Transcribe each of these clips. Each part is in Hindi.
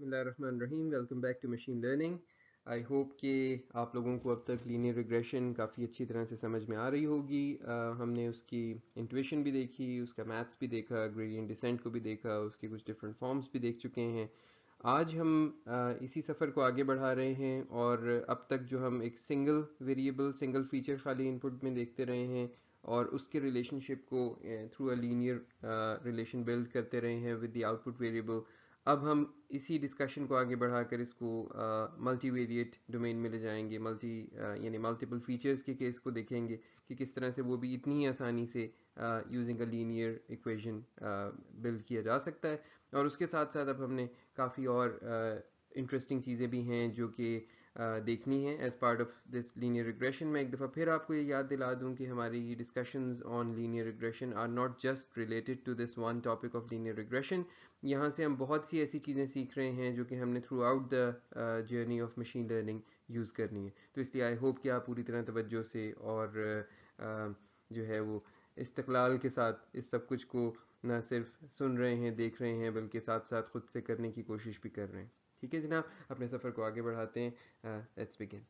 बसमीम welcome back to machine learning I hope कि आप लोगों को अब तक लीनियर रिग्रेशन काफ़ी अच्छी तरह से समझ में आ रही होगी uh, हमने उसकी इंट्यूशन भी देखी उसका मैथ्स भी देखा ग्रेडियंट डिसेंट को भी देखा उसके कुछ डिफरेंट फॉर्म्स भी देख चुके हैं आज हम uh, इसी सफ़र को आगे बढ़ा रहे हैं और अब तक जो हम एक सिंगल वेरिएबल सिंगल फीचर खाली इनपुट में देखते रहे हैं और उसके रिलेशनशिप को through a linear relation build करते रहे हैं विद द आउटपुट वेरिएबल अब हम इसी डिस्कशन को आगे बढ़ाकर इसको मल्टी वेरिएट डोमेन में ले जाएंगे मल्टी यानी मल्टीपल फीचर्स के केस को देखेंगे कि किस तरह से वो भी इतनी ही आसानी से using a linear equation build किया जा सकता है और उसके साथ साथ अब हमने काफ़ी और इंटरेस्टिंग चीज़ें भी हैं जो कि देखनी है as part of this linear regression मैं एक दफ़ा फिर आपको ये याद दिला दूं कि हमारी discussions on linear regression are not just related to this one topic of linear regression यहाँ से हम बहुत सी ऐसी चीज़ें सीख रहे हैं जो कि हमने throughout the journey of machine learning use करनी है तो इसलिए आई होप कि आप पूरी तरह तवज्जो से और uh, जो है वो इस्तलाल के साथ इस सब कुछ को ना सिर्फ सुन रहे हैं देख रहे हैं बल्कि साथ साथ खुद से करने की कोशिश भी कर रहे हैं ठीक है जनाब अपने सफ़र को आगे बढ़ाते हैं let's begin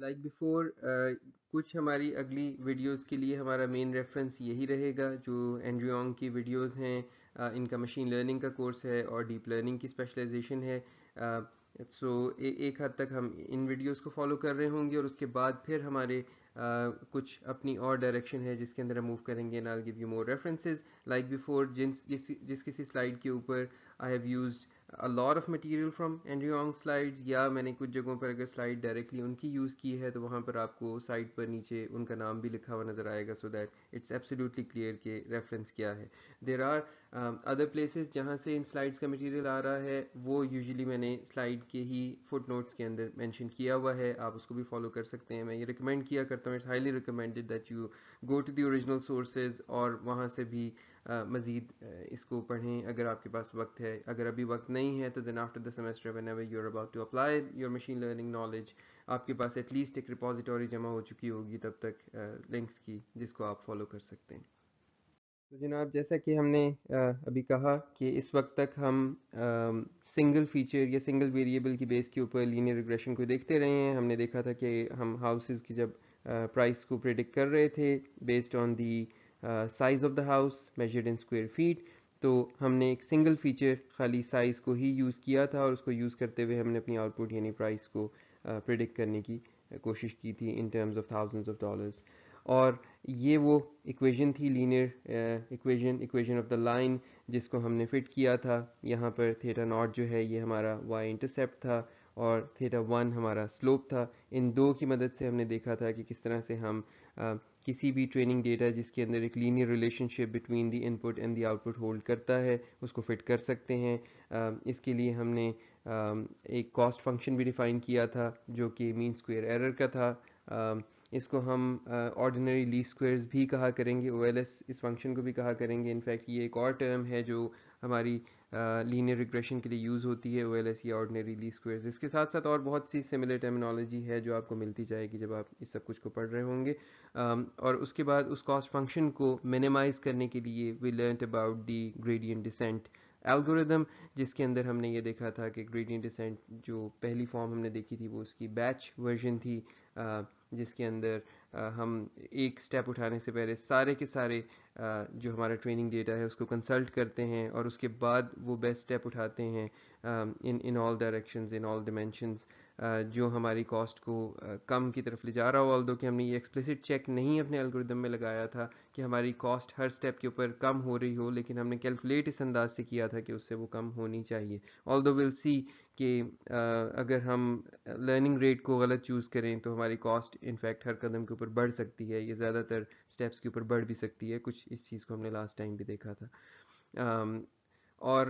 like like before uh, कुछ हमारी अगली वीडियोस के लिए हमारा मेन रेफरेंस यही रहेगा जो एंड्रियोंग की वीडियोस हैं uh, इनका मशीन लर्निंग का कोर्स है और डीप लर्निंग की स्पेशलाइजेशन है uh, सो so, एक हद तक हम इन वीडियोस को फॉलो कर रहे होंगे और उसके बाद फिर हमारे uh, कुछ अपनी और डायरेक्शन है जिसके अंदर हम मूव करेंगे and I give you more references like before जिन जिस किसी स्लाइड के ऊपर I have used a lot of material from Andrew Andrew Ng slides या मैंने कुछ जगहों पर अगर स्लाइड डायरेक्टली उनकी यूज की है तो वहाँ पर आपको साइड पर नीचे उनका नाम भी लिखा हुआ नजर आएगा so that it's absolutely clear के रेफरेंस क्या है देर आर अदर प्लेसेस जहाँ से इन स्लाइड्स का मटीरियल आ रहा है वो यूजली मैंने स्लाइड के ही फुट नोट्स के अंदर मैंशन किया हुआ है आप उसको भी फॉलो कर सकते हैं मैं ये रिकमेंड किया करता हूँ it's highly recommended that you go to the original sources और वहाँ से भी मज़ीद इसको पढ़ें अगर आपके पास वक्त है अगर अभी वक्त नहीं है तो then after the semester whenever you're about to apply your machine learning knowledge आपके पास एटलीस्ट एक रिपोजिटोरी जमा हो चुकी होगी तब तक लिंक्स की जिसको आप फॉलो कर सकते हैं तो जनाब जैसा कि हमने अभी कहा कि इस वक्त तक हम सिंगल फीचर या सिंगल वेरिएबल की बेस के ऊपर लीनियर रिग्रेशन को देखते रहे हैं हमने देखा था कि हम हाउसेस की जब प्राइस को प्रिडिक्ट कर रहे थे based on the size of the house measured in square feet तो हमने एक सिंगल फीचर खाली साइज़ को ही यूज़ किया था और उसको यूज़ करते हुए हमने अपनी आउटपुट यानी प्राइस को प्रिडिक्ट uh, करने की uh, कोशिश की थी in terms of thousands of dollars और ये वो इक्वेशन थी linear equation equation of the line जिसको हमने फिट किया था यहाँ पर थेटा नॉट जो है ये हमारा वाई इंटरसेप्ट था और थेटा वन हमारा स्लोप था इन दो की मदद से हमने देखा था कि किस तरह से हम uh, किसी भी ट्रेनिंग डेटा जिसके अंदर एक linear relationship between the input and the output hold करता है उसको फिट कर सकते हैं इसके लिए हमने एक कॉस्ट फंक्शन भी डिफाइन किया था जो कि मीन स्क्वेयर एरर का था इसको हम ऑर्डिनरी ली स्क्वेयर्स भी कहा करेंगे ओ इस फंक्शन को भी कहा करेंगे इनफैक्ट ये एक और टर्म है जो हमारी लीनियर रिग्रेशन के लिए यूज़ होती है ओ एल एस या ऑर्डनरी ली स्क्वेयर्स इसके साथ साथ और बहुत सी सिमिलर टर्मिनोलॉजी है जो आपको मिलती जाएगी जब आप इस सब कुछ को पढ़ रहे होंगे um, और उसके बाद उस कॉस्ट फंक्शन को मिनिमाइज़ करने के लिए we learn about the gradient descent algorithm जिसके अंदर हमने ये देखा था कि ग्रेडियंट डिसेंट जो पहली फॉर्म हमने देखी थी वो उसकी बैच वर्जन थी जिसके अंदर हम एक स्टेप उठाने से पहले सारे के सारे जो हमारा ट्रेनिंग डेटा है उसको कंसल्ट करते हैं और उसके बाद वो बेस्ट स्टेप उठाते हैं in in all directions in all dimensions जो हमारी कॉस्ट को कम की तरफ ले जा रहा हो ऑल कि हमने ये एक्सप्लिसिट चेक नहीं अपने एल्गोरिदम में लगाया था कि हमारी कॉस्ट हर स्टेप के ऊपर कम हो रही हो लेकिन हमने कैलकुलेट इस अंदाज से किया था कि उससे वो कम होनी चाहिए ऑल दो विल सी कि अगर हम लर्निंग रेट को गलत चूज़ करें तो हमारी कॉस्ट इनफैक्ट हर कदम के ऊपर बढ़ सकती है या ज़्यादातर स्टेप्स के ऊपर बढ़ भी सकती है कुछ इस चीज़ को हमने लास्ट टाइम भी देखा था um, और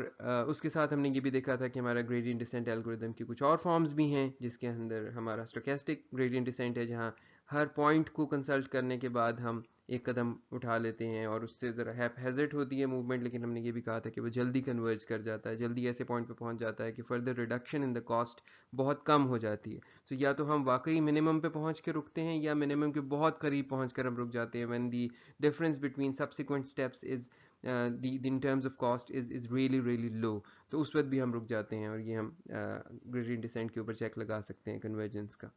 उसके साथ हमने ये भी देखा था कि हमारा ग्रेडियंट डिसेंट एल्गोरिदम की कुछ और फॉर्म्स भी हैं जिसके अंदर हमारा स्टोकेस्टिक ग्रेडियंट डिसेंट है जहाँ हर पॉइंट को कंसल्ट करने के बाद हम एक कदम उठा लेते हैं और उससे ज़रा हैप हैजट होती है मूवमेंट लेकिन हमने ये भी कहा था कि वो जल्दी कन्वर्ज कर जाता है जल्दी ऐसे पॉइंट पे पहुंच जाता है कि further reduction in the cost बहुत कम हो जाती है सो तो so, या तो हम वाकई मिनिमम पे पहुंच के रुकते हैं या मिनिमम के बहुत करीब पहुंच कर हम रुक जाते हैं when the difference between subsequent steps is Uh, the, the in cost is is really really low तो उस वक्त भी हम रुक जाते हैं और ये हम ग्रेडियंट uh, डिसेंट के ऊपर चेक लगा सकते हैं कन्वर्जेंस का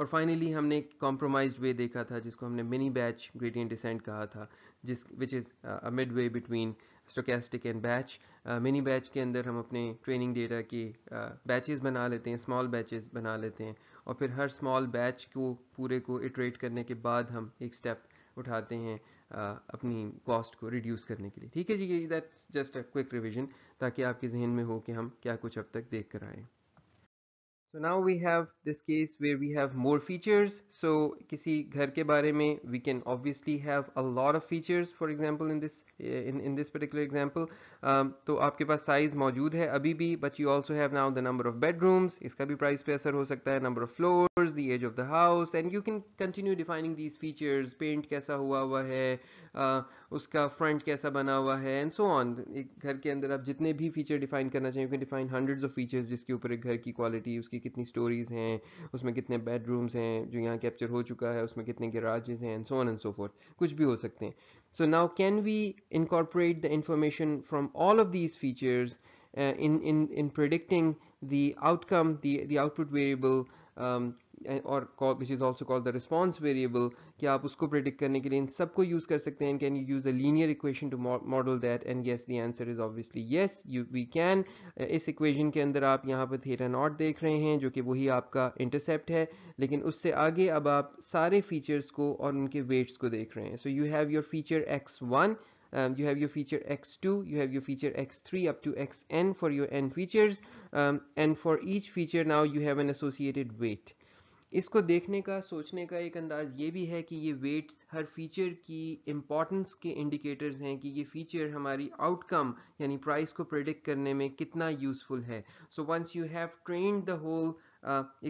और फाइनली हमने एक कॉम्प्रोमाइज वे देखा था जिसको हमने मिनी बैच ग्रेडियंट डिसेंट कहा था जिस which is midway between stochastic and batch mini batch के अंदर हम अपने ट्रेनिंग डेटा के बैचेस uh, बना लेते हैं स्मॉल बैचेस बना लेते हैं और फिर हर स्मॉल बैच को पूरे को इटरेट करने के बाद हम एक स्टेप उठाते हैं अपनी कॉस्ट को रिड्यूस करने के लिए ठीक है जी that's just a quick revision ताकि आपके जहन में हो कि हम क्या कुछ अब तक देख कर आए So now we have this case where we have more features. So kisi ghar ke bare mein, we can obviously have a lot of features. For example, in this eh, in, in this particular example, um, तो आपके पास size मौजूद है अभी भी, but you also have now the number of bedrooms. इसका भी price पे असर हो सकता है, number of floors, the age of the house, and you can continue defining these features. Paint कैसा हुआ हुआ है, uh, उसका front कैसा बना हुआ है, and so on. घर के अंदर आप जितने भी feature define करना चाहें, you can define hundreds of features जिसके ऊपर एक घर की quality उसकी उसकी कितनी स्टोरीज़ हैं उसमें कितने बेडरूम्स हैं जो यहाँ कैप्चर हो चुका है उसमें कितने गराजेज हैं and so on and so forth कुछ भी हो सकते हैं so now can we incorporate the information from all of these features in in in predicting the outcome the, the output um, और which is also call the response variable कि आप उसको प्रिडिक्ट करने के लिए इन सबको यूज़ कर सकते हैं can you use a linear equation to model that and yes the answer is obviously yes you we can इस इक्वेशन के अंदर आप यहाँ पर थीटा नॉट देख रहे हैं जो कि वही आपका इंटरसेप्ट है लेकिन उससे आगे अब आप सारे फीचर्स को और उनके वेट्स को देख रहे हैं so you have your feature x one Um, you have your feature x2 you have your feature x3 up to xn for your n features um, and for each feature now you have an associated weight इसको देखने का सोचने का एक अंदाज ये भी है कि ये वेट्स हर फीचर की इम्पॉर्टेंस के इंडिकेटर्स हैं कि ये फीचर हमारी आउटकम यानी प्राइस को प्रिडिक्ट करने में कितना यूजफुल है so once you have train the whole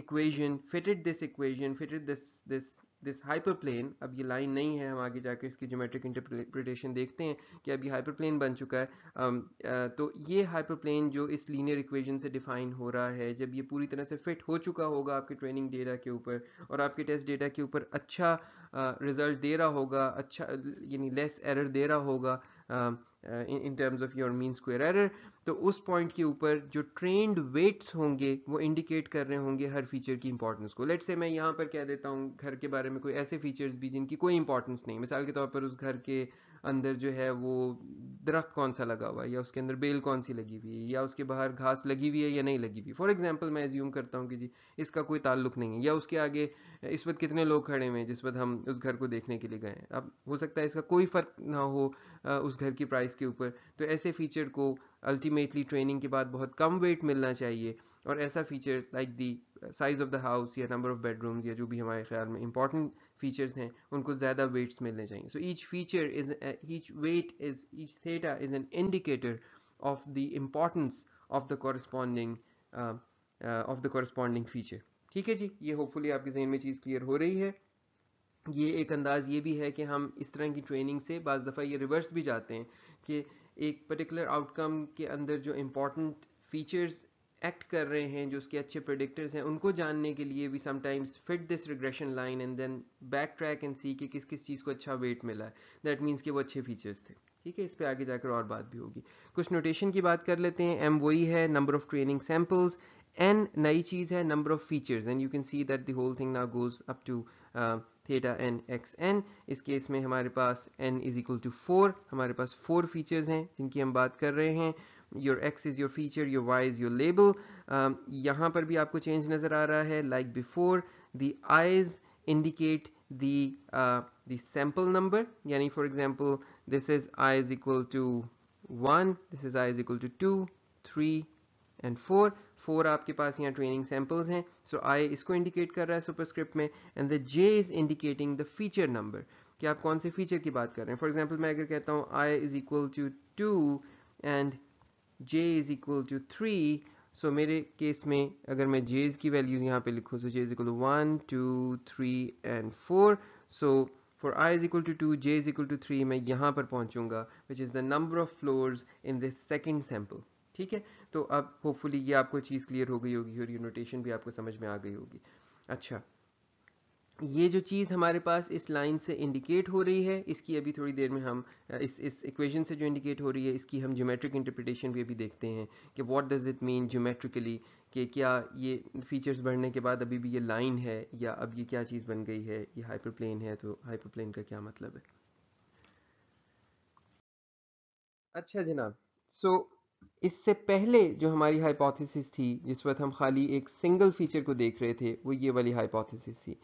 equation fitted this equation fitted this this this plane अब ये लाइन नहीं है हम आगे जाकर इसकी जोमेट्रिक इंटरप्रिटेशन देखते हैं कि अब ये प्लेन बन चुका है um, uh, तो ये प्लेन जो इस लीनियर इक्वेशन से डिफाइन हो रहा है जब ये पूरी तरह से फिट हो चुका होगा आपके ट्रेनिंग डेटा के ऊपर और आपके टेस्ट डेटा के ऊपर अच्छा रिजल्ट uh, दे रहा होगा अच्छा यानी लेस एरर दे रहा होगा in terms of your mean square error तो उस पॉइंट के ऊपर जो ट्रेंड वेट्स होंगे वो इंडिकेट कर रहे होंगे हर फीचर की इंपॉर्टेंस को लेट से मैं यहाँ पर कह देता हूँ घर के बारे में कोई ऐसे फीचर्स भी जिनकी कोई इंपॉर्टेंस नहीं मिसाल के तौर पर उस घर के अंदर जो है वो दरख्त कौन सा लगा हुआ है या उसके अंदर बेल कौन सी लगी हुई है या उसके बाहर घास लगी हुई है या नहीं लगी हुई फॉर एग्जाम्पल मैं एज्यूम करता हूँ कि जी इसका कोई ताल्लुक नहीं है या उसके आगे इस वक्त कितने लोग खड़े हुए हैं जिस वक्त हम उस घर को देखने के लिए गए हैं अब हो सकता है इसका कोई फ़र्क ना हो उस घर की प्राइस के ऊपर तो ऐसे फीचर को अल्टीमेटली ट्रेनिंग के बाद बहुत कम वेट मिलना चाहिए और ऐसा feature like the size of the house या नंबर ऑफ़ बेडरूम्स या जो भी हमारे ख्याल में इंपॉर्टेंट फीचर्स हैं उनको ज़्यादा वेट्स मिलने चाहिए so each feature is each weight is each theta is an indicator of the importance of the corresponding of the corresponding feature ठीक है जी ये होपफुली आपके जहन में चीज़ क्लियर हो रही है ये एक अंदाज़ ये भी है कि हम इस तरह की ट्रेनिंग से बज़ दफ़ा ये रिवर्स भी जाते हैं कि एक पर्टिकुलर आउटकम के अंदर जो इम्पोर्टेंट फीचर्स एक्ट कर रहे हैं जो उसके अच्छे प्रोडिक्टर्स हैं उनको जानने के लिए भी sometimes fit this regression line and then back track and see कि किस किस चीज़ को अच्छा वेट मिला है दैट मीन्स कि वो अच्छे फीचर्स थे ठीक है इस पर आगे जाकर और बात भी होगी कुछ नोटेशन की बात कर लेते हैं एम वही है number of training samples n नई चीज़ है number of features and you can see that the whole thing ना goes up to theta n x n इस केस में हमारे पास n is equal to four हमारे पास फोर फीचर्स हैं जिनकी हम बात कर रहे हैं your x is your feature your y is your label यहाँ पर भी आपको चेंज नज़र आ रहा है like before the i's indicate the sample number यानी for example this is i is equal to one this is i is equal to two three and four four आपके पास यहाँ ट्रेनिंग सैम्पल्स हैं सो आई इसको इंडिकेट कर रहा है सुपरस्क्रिप्ट में and the j is indicating the feature number कि आप कौन से फीचर की बात कर रहे हैं फॉर एग्जाम्पल मैं अगर कहता हूँ i is equal to two and j is equal to three so मेरे केस में अगर मैं जेज की वैल्यूज यहाँ पे लिखूँ so j is equal to one two three and four so for i is equal to two j is equal to three मैं यहाँ पर पहुँचूंगा which is the number of floors in this second sample ठीक है तो अब होपफुली ये आपको चीज़ क्लियर हो गई होगी और ये नोटेशन भी आपको समझ में आ गई होगी अच्छा ये जो चीज़ हमारे पास इस लाइन से इंडिकेट हो रही है इसकी अभी थोड़ी देर में हम इस इस इक्वेशन से जो इंडिकेट हो रही है इसकी हम ज्योमेट्रिक इंटरप्रिटेशन भी अभी देखते हैं कि what does it mean geometrically कि क्या ये फीचर्स बढ़ने के बाद अभी भी ये लाइन है या अब ये क्या चीज़ बन गई है ये हाइपरप्लेन है तो हाइपरप्लेन का क्या मतलब है अच्छा जनाब सो so, इससे पहले जो हमारी हाइपोथेसिस थी जिस वक्त हम खाली एक सिंगल फीचर को देख रहे थे वो ये वाली हाइपोथेसिस थी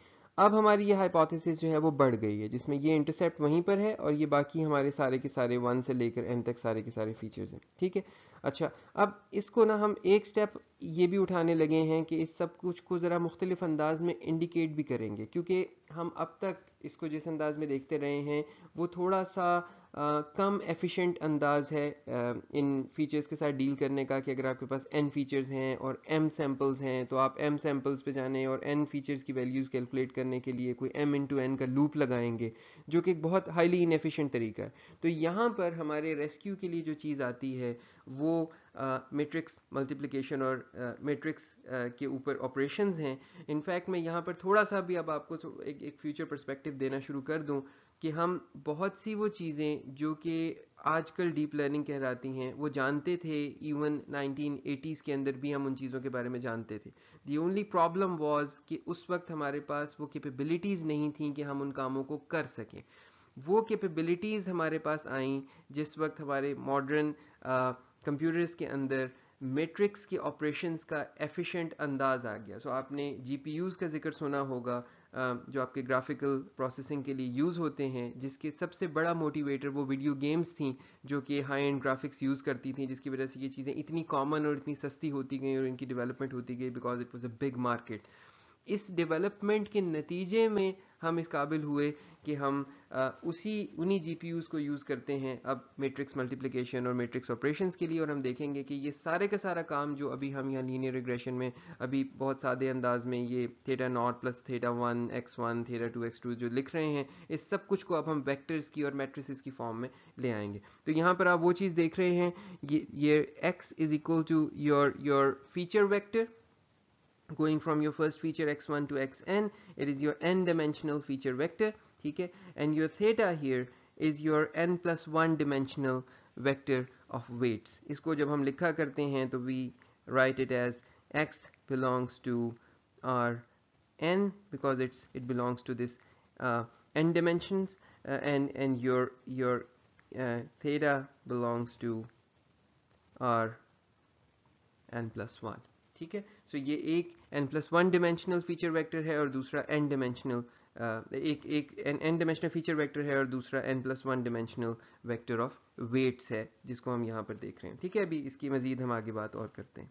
अब हमारी ये हाइपोथेसिस जो है वो बढ़ गई है जिसमें ये इंटरसेप्ट वहीं पर है और ये बाकी हमारे सारे के सारे वन से लेकर एन तक सारे के सारे फीचर्स हैं ठीक है अच्छा अब इसको ना हम एक स्टेप ये भी उठाने लगे हैं कि इस सब कुछ को ज़रा मुख्तलिफ अंदाज में इंडिकेट भी करेंगे क्योंकि हम अब तक इसको जिस अंदाज में देखते रहे हैं वो थोड़ा सा कम एफिशिएंट अंदाज है इन फीचर्स के साथ डील करने का कि अगर आपके पास एन फीचर्स हैं और एम सैम्पल्स हैं तो आप एम सैम्पल्स पे जाने और एन फीचर्स की वैल्यूज़ कैलकुलेट करने के लिए कोई एम इंटू एन का लूप लगाएंगे जो कि एक बहुत हाईली इनफिशेंट तरीका है तो यहाँ पर हमारे रेस्क्यू के लिए जो चीज़ आती है वो मेट्रिक्स uh, मल्टीप्लिकेशन और मेट्रिक्स uh, uh, के ऊपर ऑपरेशंस हैं इनफैक्ट मैं यहाँ पर थोड़ा सा भी अब आपको एक फ्यूचर परस्पेक्टिव देना शुरू कर दूँ कि हम बहुत सी वो चीज़ें जो कि आजकल डीप लर्निंग कहलाती हैं वो जानते थे इवन 1980s के अंदर भी हम उन चीज़ों के बारे में जानते थे दी ओनली प्रॉब्लम वॉज कि उस वक्त हमारे पास वो कैपेबिलिटीज़ नहीं थी कि हम उन कामों को कर सकें वो कैपेबिलिटीज़ हमारे पास आई जिस वक्त हमारे मॉडर्न कंप्यूटर्स के अंदर मेट्रिक्स के ऑपरेशंस का एफिशिएंट अंदाज आ गया सो so, आपने जी का जिक्र सुना होगा जो आपके ग्राफिकल प्रोसेसिंग के लिए यूज़ होते हैं जिसके सबसे बड़ा मोटिवेटर वो वीडियो गेम्स थी जो कि हाई एंड ग्राफिक्स यूज़ करती थी जिसकी वजह से ये चीज़ें इतनी कॉमन और इतनी सस्ती होती गई और इनकी डेवलपमेंट होती गई because it was a big market इस डेवलपमेंट के नतीजे में हम इस काबिल हुए कि हम उसी उन्हीं जी को यूज़ करते हैं अब मैट्रिक्स मल्टीप्लिकेशन और मैट्रिक्स ऑपरेशन के लिए और हम देखेंगे कि ये सारे का सारा काम जो अभी हम यहाँ लीनियर रिग्रेशन में अभी बहुत सादे अंदाज में ये theta naught plus theta one x one theta two x two जो लिख रहे हैं इस सब कुछ को अब हम वैक्टर्स की और मेट्रिस की फॉर्म में ले आएंगे तो यहाँ पर आप वो चीज़ देख रहे हैं ये ये x is equal to your your feature vector going from your first feature x1 to xn it is your n dimensional feature vector okay and your theta here is your n plus 1 dimensional vector of weights isko jab hum likha karte hain to we write it as x belongs to Rn because it's it belongs to this uh, n dimensions uh, and and your your uh, theta belongs to r n plus 1 ठीक है सो ये एक n plus one dimensional feature vector है और दूसरा एन डिमेंशनल uh, एक एक एन डिमेंशनल फीचर वेक्टर है और दूसरा n plus one dimensional vector of weights है जिसको हम यहाँ पर देख रहे हैं ठीक है अभी इसकी मजीद हम आगे बात और करते हैं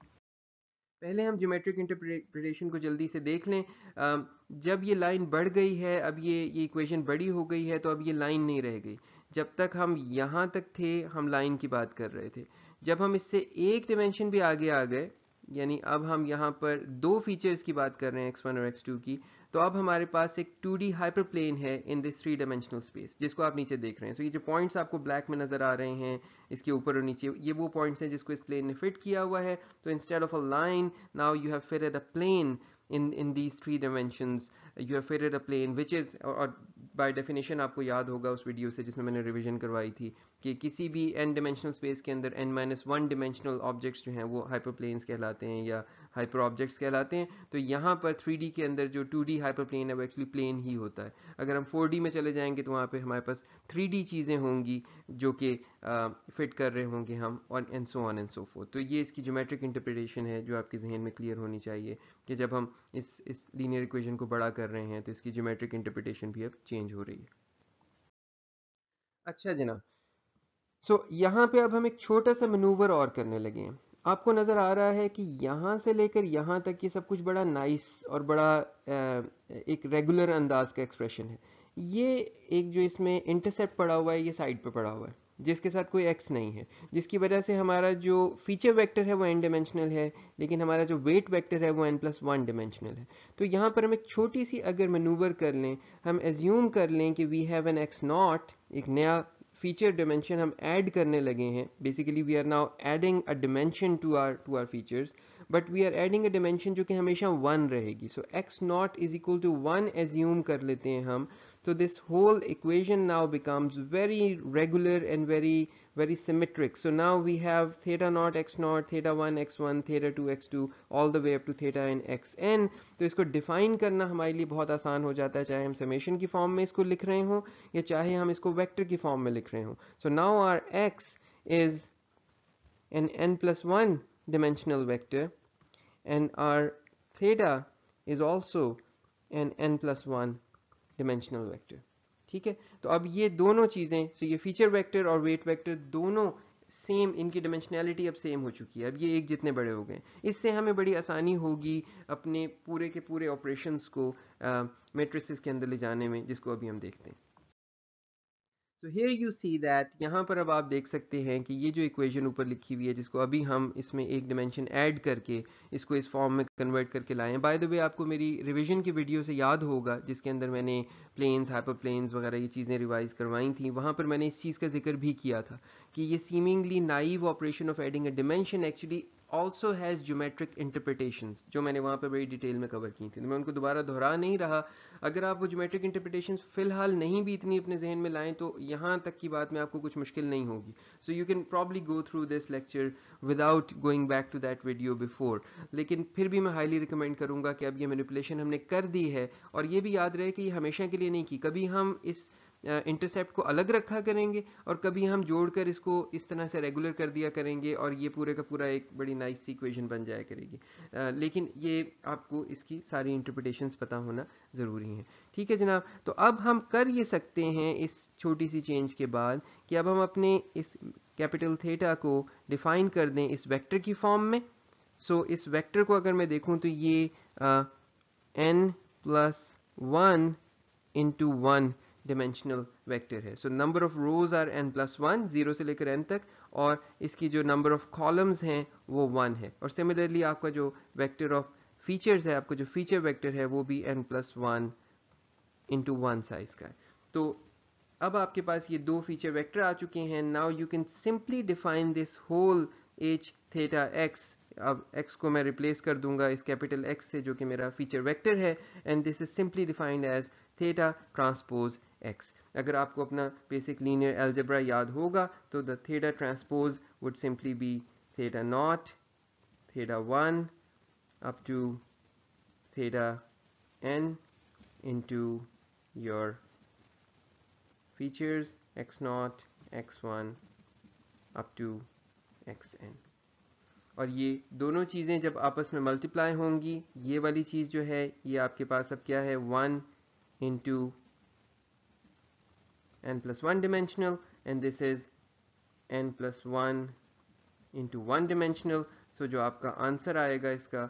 पहले हम ज्योमेट्रिक इंटरप्रिटेशन को जल्दी से देख लें um, जब ये लाइन बढ़ गई है अब ये ये इक्वेशन बड़ी हो गई है तो अब ये लाइन नहीं रह गई जब तक हम यहाँ तक थे हम लाइन की बात कर रहे थे जब हम इससे एक डिमेंशन भी आगे आ गए यानी अब हम यहाँ पर दो फीचर्स की बात कर रहे हैं x1 और x2 की तो अब हमारे पास एक 2D डी हाइपर प्लेन है in this three dimensional space जिसको आप नीचे देख रहे हैं सो so ये जो पॉइंट्स आपको ब्लैक में नजर आ रहे हैं इसके ऊपर और नीचे ये वो पॉइंट्स हैं जिसको इस प्लेन ने फिट किया हुआ है तो instead of a line now you have fitted a plane in in these three dimension you have फिर प्लेन विच इज और बाय डेफिनेशन आपको याद होगा उस वीडियो से जिसमें मैंने रिवीजन करवाई थी कि किसी भी एन डिमेंशनल स्पेस के अंदर n minus one dimensional objects जो हैं वो हाइपरप्लेन्स कहलाते हैं या हाइपर ऑब्जेक्ट्स कहलाते हैं तो यहाँ पर थ्री के अंदर जो टू डी हाइपर प्लेन है वो एक्चुअली प्लेन ही होता है अगर हम फोर में चले जाएंगे तो वहाँ पर हमारे पास थ्री चीज़ें होंगी जो कि फिट कर रहे होंगे हम और and so on and so forth तो ये इसकी जोमेट्रिक इंटरप्रिटेशन है जो आपके जहन में क्लियर होनी चाहिए कि जब हम इस इस लीनियर इक्वेशन को बड़ा कर रहे हैं तो इसकी जोमेट्रिक इंटरप्रिटेशन भी अब चेंज हो रही है अच्छा जनाब सो so, यहाँ पे अब हम एक छोटा सा मनूवर और करने लगे हैं आपको नज़र आ रहा है कि यहाँ से लेकर यहाँ तक ये सब कुछ बड़ा नाइस और बड़ा एक रेगुलर अंदाज का एक्सप्रेशन है ये एक जो इसमें इंटरसेप्ट पड़ा हुआ है ये साइड पे पड़ा हुआ है जिसके साथ कोई एक्स नहीं है जिसकी वजह से हमारा जो फीचर वेक्टर है वो एन डिमेंशनल है लेकिन हमारा जो वेट वेक्टर है वो एन प्लस वन डिमेंशनल है तो यहाँ पर हम एक छोटी सी अगर मनूवर कर लें हम एज्यूम कर लें कि we have an x naught एक नया फीचर डिमेंशन हम ऐड करने लगे हैं basically we are now adding a dimension to our to our features but we are adding a dimension जो कि हमेशा वन रहेगी so x naught is equal to one assume कर लेते हैं हम तो this whole equation now becomes very regular and very very symmetric. So now we have theta naught x naught, theta 1 x1, theta 2 x2 all the way up to theta n xn. तो इसको डिफाइन करना हमारे लिए बहुत आसान हो जाता है चाहे हम समेशन की फॉर्म में इसको लिख रहे हों या चाहे हम इसको ki की फॉर्म में लिख रहे हों so now x is an n plus 1 dimensional vector and our theta is also an n plus 1 dimensional vector. ठीक है तो अब ये दोनों चीज़ें तो ये फीचर वेक्टर और वेट वेक्टर दोनों सेम इनकी डिमेंशनैलिटी अब सेम हो चुकी है अब ये एक जितने बड़े हो गए इससे हमें बड़ी आसानी होगी अपने पूरे के पूरे ऑपरेशंस को मेट्रिसेस के अंदर ले जाने में जिसको अभी हम देखते हैं तो हेयर यू सी दैट यहाँ पर अब आप देख सकते हैं कि ये जो इक्वेशन ऊपर लिखी हुई है जिसको अभी हम इसमें एक डिमेंशन ऐड करके इसको इस फॉर्म में कन्वर्ट करके लाएं बाय द वे आपको मेरी रिवीजन की वीडियो से याद होगा जिसके अंदर मैंने प्लेन्स हाइपर प्लेन्स वगैरह ये चीज़ें रिवाइज करवाई थी वहाँ पर मैंने इस चीज़ का जिक्र भी किया था कि ये seemingly naive operation of adding a dimension actually also has geometric interpretation जो मैंने वहाँ पर बड़ी डिटेल में कवर की थी तो मैं उनको दोबारा दोहरा नहीं रहा अगर आप वो जोमेट्रिक इंटरप्रिटेशन फ़िलहाल नहीं भी इतनी अपने जहन में लाएँ तो यहाँ तक की बात में आपको कुछ मुश्किल नहीं होगी so you can probably go through this lecture without going back to that video before लेकिन फिर भी मैं हाईली रिकमेंड करूँगा कि अब ये मैनिपुलेशन हमने कर दी है और ये भी याद रहे कि ये हमेशा के लिए नहीं की कभी हम इस इंटरसेप्ट को अलग रखा करेंगे और कभी हम जोड़कर इसको इस तरह से रेगुलर कर दिया करेंगे और ये पूरे का पूरा एक बड़ी नाइस सी इक्वेशन बन जाया करेगी आ, लेकिन ये आपको इसकी सारी इंटरप्रिटेशन पता होना ज़रूरी है ठीक है जनाब तो अब हम कर ये सकते हैं इस छोटी सी चेंज के बाद कि अब हम अपने इस कैपिटल थेटा को डिफाइन कर दें इस वैक्टर की फॉर्म में सो so, इस वैक्टर को अगर मैं देखूँ तो ये n plus one into one dimensional vector है so number of rows are n plus one zero से लेकर एन तक और इसकी जो नंबर ऑफ कॉलम्स हैं वो वन है और सिमिलरली आपका जो वेक्टर ऑफ फीचर्स है आपका जो फीचर वेक्टर है वो भी n plus one into one size का है तो अब आपके पास ये दो फीचर वेक्टर आ चुके हैं now you can simply define this whole h theta x अब x को मैं रिप्लेस कर दूंगा इस कैपिटल x से जो कि मेरा फीचर वेक्टर है and this is simply defined as theta transpose x अगर आपको अपना बेसिक लीनियर एल्जेब्रा याद होगा तो the theta transpose would simply be theta naught, theta 1 up to theta your features x naught x one up to x n और ये दोनों चीज़ें जब आपस में मल्टीप्लाई होंगी ये वाली चीज़ जो है ये आपके पास अब क्या है n into n plus 1 dimensional and this is n plus 1 into 1 dimensional so so, जो आपका आंसर आएगा इसका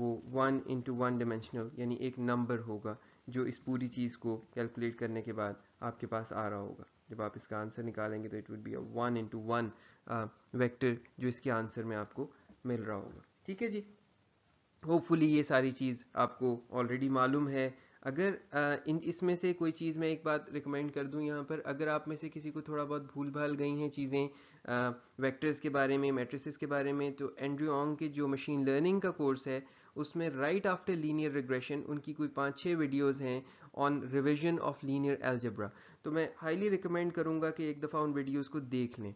वो 1 इंटू वन डिमेंशनल यानी एक नंबर होगा जो इस पूरी चीज़ को कैलकुलेट करने के बाद आपके पास आ रहा होगा जब आप इसका आंसर निकालेंगे तो it would be a one into one vector जो इसके आंसर में आपको मिल रहा होगा ठीक है जी होपफुली ये सारी चीज़ आपको ऑलरेडी मालूम है अगर इन इसमें से कोई चीज़ मैं एक बात रिकमेंड कर दूं यहाँ पर अगर आप में से किसी को थोड़ा बहुत भूल भाल गई हैं चीज़ें वेक्टर्स के बारे में मैट्रिसेस के बारे में तो एंड्रयू ऑन के जो मशीन लर्निंग का कोर्स है उसमें राइट आफ्टर लीनियर रिग्रेशन उनकी कोई पाँच छः वीडियोस हैं on revision of linear algebra तो मैं हाईली रिकमेंड करूँगा कि एक दफ़ा उन वीडियोस को देख लें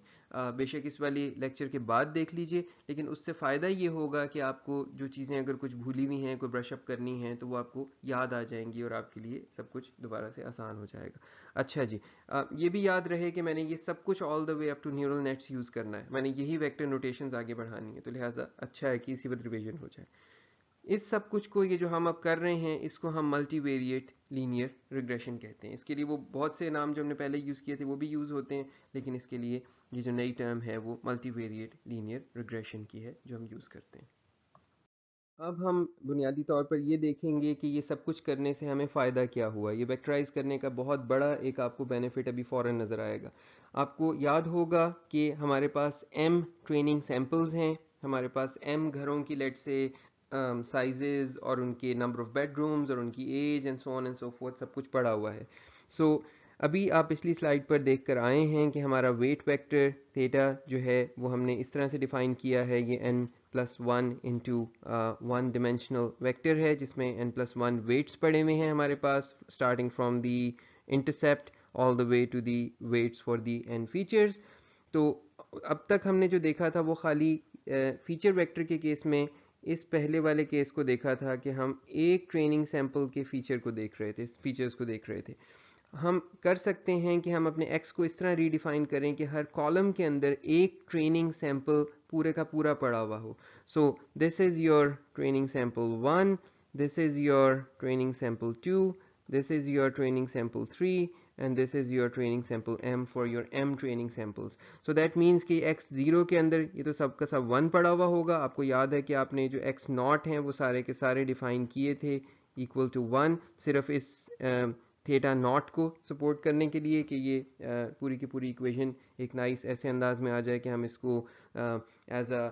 बेशक इस वाली लेक्चर के बाद देख लीजिए लेकिन उससे फ़ायदा ये होगा कि आपको जो चीज़ें अगर कुछ भूली हुई हैं कोई ब्रशअप करनी है तो वो आपको याद आ जाएंगी और आपके लिए सब कुछ दोबारा से आसान हो जाएगा अच्छा जी आ, ये भी याद रहे कि मैंने ये सब कुछ all the way up to neural nets use करना है मैंने यही वैक्टर नोटेशन आगे बढ़ानी है तो लिहाजा अच्छा है कि इसी वक्त रिविजन हो जाए इस सब कुछ को ये जो हम अब कर रहे हैं इसको हम मल्टीवेरिएट लीनियर रिग्रेशन कहते हैं इसके लिए वो बहुत से नाम जो हमने पहले यूज़ किए थे वो भी यूज़ होते हैं लेकिन इसके लिए ये जो नई टर्म है वो मल्टीवेरिएट लीनियर रिग्रेशन की है जो हम यूज़ करते हैं अब हम बुनियादी तौर पर ये देखेंगे कि ये सब कुछ करने से हमें फ़ायदा क्या हुआ ये वैक्टराइज करने का बहुत बड़ा एक आपको बेनिफिट अभी फ़ौर नज़र आएगा आपको याद होगा कि हमारे पास एम ट्रेनिंग सैम्पल्स हैं हमारे पास एम घरों की लेट से साइजेज़ um, और उनके नंबर ऑफ़ बेडरूम्स और उनकी age and so on and so forth सब कुछ पड़ा हुआ है सो so, अभी आप पिछली स्लाइड पर देख कर आए हैं कि हमारा वेट वेक्टर थेटा जो है वो हमने इस तरह से डिफ़ाइन किया है ये n plus one into one dimensional vector है जिसमें एन प्लस वन वेट्स पड़े हुए हैं हमारे पास starting from the intercept all the way to the weights for the n features तो अब तक हमने जो देखा था वो खाली फीचर uh, वेक्टर के केस में इस पहले वाले केस को देखा था कि हम एक ट्रेनिंग सैम्पल के फीचर को देख रहे थे फीचर्स को देख रहे थे हम कर सकते हैं कि हम अपने एक्स को इस तरह रीडिफाइन करें कि हर कॉलम के अंदर एक ट्रेनिंग सैम्पल पूरे का पूरा पड़ा हुआ हो so this is your training sample one this is your training sample two this is your training sample three and this is your training sample m for your m training samples so that means कि एक्स जीरो के अंदर ये तो सब का सब वन पड़ा हुआ होगा आपको याद है कि आपने जो एक्स नॉट हैं वो सारे के सारे डिफाइन किए थे इक्वल टू वन सिर्फ इस थीटा नॉट को सपोर्ट करने के लिए कि ये पूरी की पूरी इक्वेशन एक नाइस ऐसे अंदाज में आ जाए कि हम इसको as a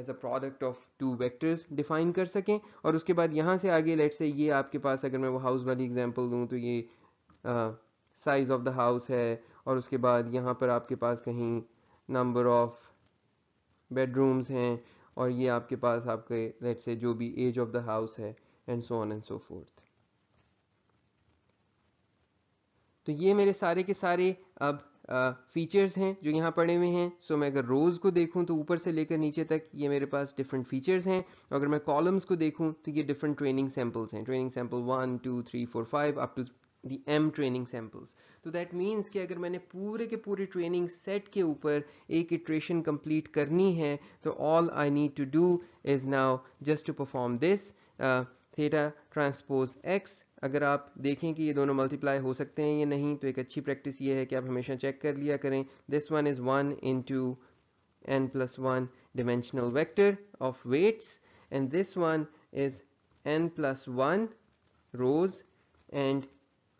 as a product of two vectors define कर सकें और उसके बाद यहाँ से आगे लेट से ये आपके पास अगर मैं वो हाउस वाली एग्जांपल दूँ तो ये साइज़ ऑफ द हाउस है और उसके बाद यहाँ पर आपके पास कहीं नंबर ऑफ़ बेडरूम्स हैं और ये आपके पास आपके लेट से जो भी एज ऑफ द हाउस है and so on and so forth तो ये मेरे सारे के सारे अब फीचर्स uh, हैं जो यहाँ पड़े हुए हैं सो so, मैं अगर रोज़ को देखूँ तो ऊपर से लेकर नीचे तक ये मेरे पास डिफरेंट फीचर्स हैं अगर मैं कॉलम्स को देखूँ तो ये डिफरेंट ट्रेनिंग सैम्पल्स हैं training sample one two three four five up to the m training samples तो दैट मीन्स कि अगर मैंने पूरे के पूरे ट्रेनिंग सेट के ऊपर एक इट्रेशन कंप्लीट करनी है तो all I need to do is now just to perform this theta transpose x अगर आप देखें कि ये दोनों मल्टीप्लाई हो सकते हैं या नहीं तो एक अच्छी प्रैक्टिस ये है कि आप हमेशा चेक कर लिया करें this one is one into n plus one dimensional vector of weights and this one is n plus one rows and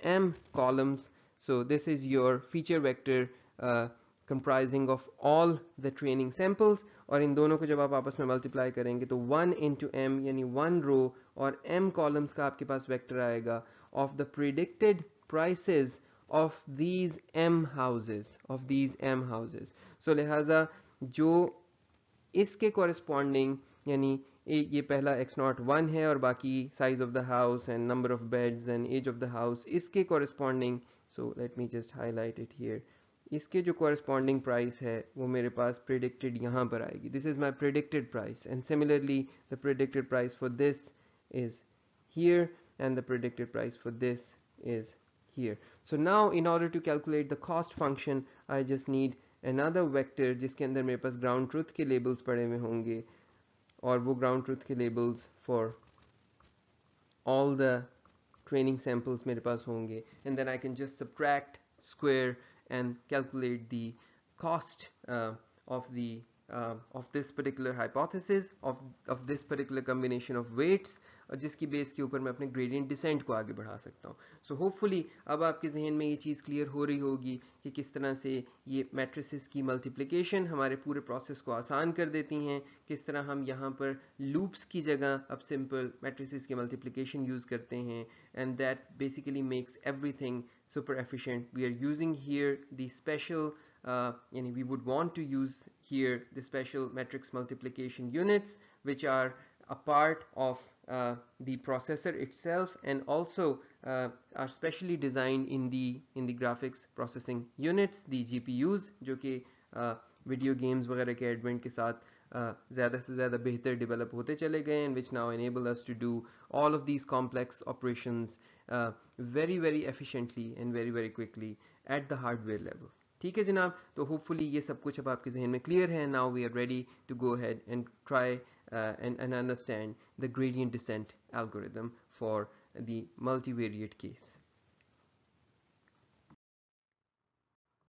m columns so this is your feature vector uh, comprising of all the training samples or in dono ko jab aap aapas mein multiply karenge to 1 into m yani one row or m columns ka aapke paas vector aayega of the predicted prices of these m houses of these m houses so lehaza jo iske corresponding yani ये पहला एक्स नॉट वन है और बाकी size of the house and number of beds and age of the house इसके corresponding so let me just highlight it here इसके जो कॉरस्पॉन्डिंग प्राइस है वो मेरे पास प्रिडिक्टेड यहाँ पर आएगी this is my predicted price and similarly the predicted price for this is here and the predicted price for this is here. So now in order to calculate the cost function I just need another vector जिसके अंदर मेरे पास ग्राउंड ट्रूथ के लेबल्स पड़े हुए होंगे or वो ground truth labels for all the training samples मेरे पास होंगे and then I can just subtract square and calculate the cost uh, of the uh, of this particular hypothesis of of this particular combination of weights और जिसकी बेस के ऊपर मैं अपने ग्रेडियंट डिसेंट को आगे बढ़ा सकता हूँ सो होपफुली अब आपके जहन में ये चीज़ क्लियर हो रही होगी कि किस तरह से ये मैट्रिसेस की मल्टीप्लिकेशन हमारे पूरे प्रोसेस को आसान कर देती हैं किस तरह हम यहाँ पर लूप्स की जगह अब सिंपल मैट्रिसेस के मल्टीप्लिकेशन यूज़ करते हैं and that basically makes everything thing super efficient we are using here the special यानी we would want to use here the special matrix multiplication units which are a part of Uh, the processor itself and also uh, are specially designed in the in the graphics processing units the GPUs जो कि वीडियो गेम्स वगैरह के एडवेंट के साथ uh, ज़्यादा से ज़्यादा बेहतर डेवलप होते चले गए and which now enable us to do all of these complex operations very very efficiently and very very quickly at the hardware level ठीक है जनाब तो होपफुली ये सब कुछ अब आपके जहन में क्लियर है now we are ready to go head and try and and understand the gradient descent algorithm for the multivariate case